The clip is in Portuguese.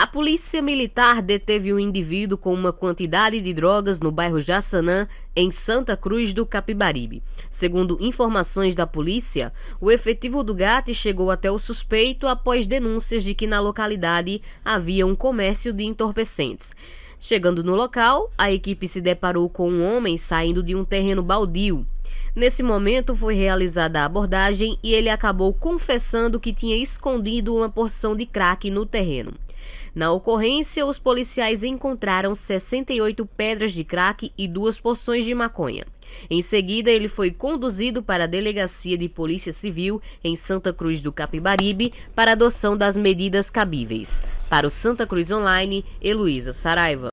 A polícia militar deteve um indivíduo com uma quantidade de drogas no bairro Jaçanã, em Santa Cruz do Capibaribe. Segundo informações da polícia, o efetivo do GAT chegou até o suspeito após denúncias de que na localidade havia um comércio de entorpecentes. Chegando no local, a equipe se deparou com um homem saindo de um terreno baldio. Nesse momento foi realizada a abordagem e ele acabou confessando que tinha escondido uma porção de crack no terreno. Na ocorrência, os policiais encontraram 68 pedras de crack e duas porções de maconha. Em seguida, ele foi conduzido para a Delegacia de Polícia Civil em Santa Cruz do Capibaribe para adoção das medidas cabíveis. Para o Santa Cruz Online, Heloísa Saraiva.